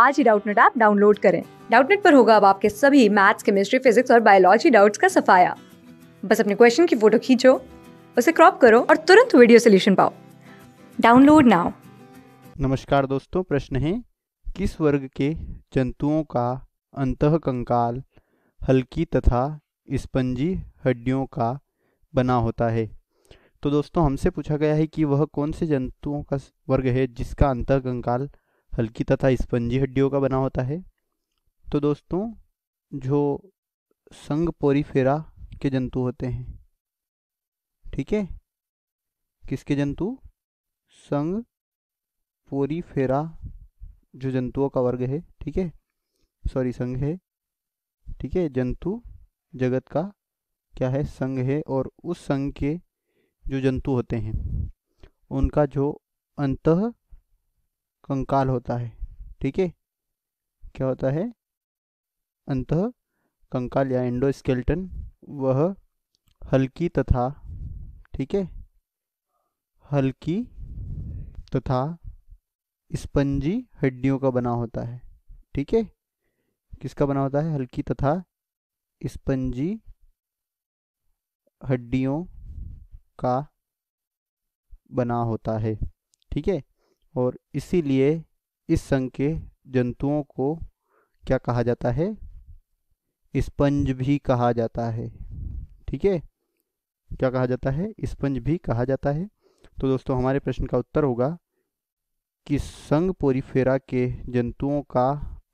आज ही Doubtnut app download करें डाउटनेट पर होगा अब आपके सभी मैथ्स केमिस्ट्री फिजिक्स और बायोलॉजी डाउट्स का सफाया बस अपने क्वेश्चन की फोटो खींचो उसे क्रॉप करो और तुरंत वीडियो सोल्यूशन पाओ डाउनलोड नाउ नमस्कार दोस्तों प्रश्न है किस वर्ग के जंतुओं का अंत कंकाल हल्की तथा स्पंजी हड्डियों का बना होता है तो दोस्तों हमसे पूछा गया है कि वह कौन से जंतुओं का वर्ग है जिसका अंत कंकाल हल्की तथा स्पंजी हड्डियों का बना होता है तो दोस्तों जो संग पोरीफेरा के जंतु होते हैं ठीक है किसके जंतु संग पोरीफेरा जो जंतुओं का वर्ग है ठीक है सॉरी संघ है ठीक है जंतु जगत का क्या है संघ है और उस संघ के जो जंतु होते हैं उनका जो अंत कंकाल होता है ठीक है क्या होता है अंत कंकाल या एंडोस्केल्टन वह हल्की तथा ठीक है हल्की तथा स्पंजी हड्डियों का बना होता है ठीक है किसका बना होता है हल्की तथा स्पंजी हड्डियों का बना होता है ठीक है और इसीलिए इस संघ के जंतुओं को क्या कहा जाता है स्पंज भी कहा जाता है ठीक है क्या कहा जाता है स्पंज भी कहा जाता है तो दोस्तों हमारे प्रश्न का उत्तर होगा कि संघ पोरीफेरा के जंतुओं का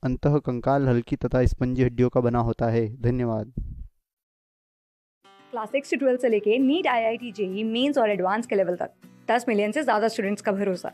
अंत कंकाल हल्की तथा स्पंजी हड्डियों का बना होता है धन्यवाद क्लास सिक्स से ट्वेल्थ से लेके NEET I I T JEE mains और एडवांस के लेवल तक दस मिलियन से ज़्यादा स्टूडेंट्स का भरोसा